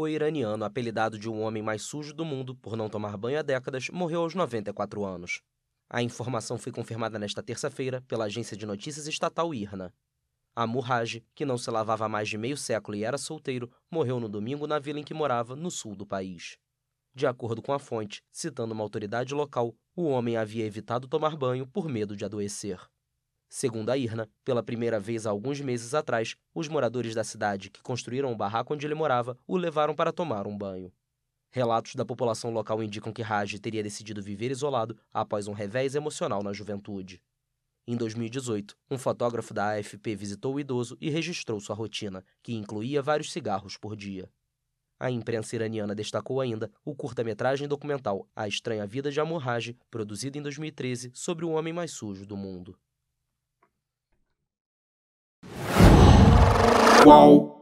o iraniano, apelidado de um homem mais sujo do mundo por não tomar banho há décadas, morreu aos 94 anos. A informação foi confirmada nesta terça-feira pela agência de notícias estatal IRNA. A Haj, que não se lavava há mais de meio século e era solteiro, morreu no domingo na vila em que morava, no sul do país. De acordo com a fonte, citando uma autoridade local, o homem havia evitado tomar banho por medo de adoecer. Segundo a Irna, pela primeira vez há alguns meses atrás, os moradores da cidade que construíram o barraco onde ele morava o levaram para tomar um banho. Relatos da população local indicam que Raj teria decidido viver isolado após um revés emocional na juventude. Em 2018, um fotógrafo da AFP visitou o idoso e registrou sua rotina, que incluía vários cigarros por dia. A imprensa iraniana destacou ainda o curta-metragem documental A Estranha Vida de Amor Raj, produzido em 2013 sobre o homem mais sujo do mundo. Whoa.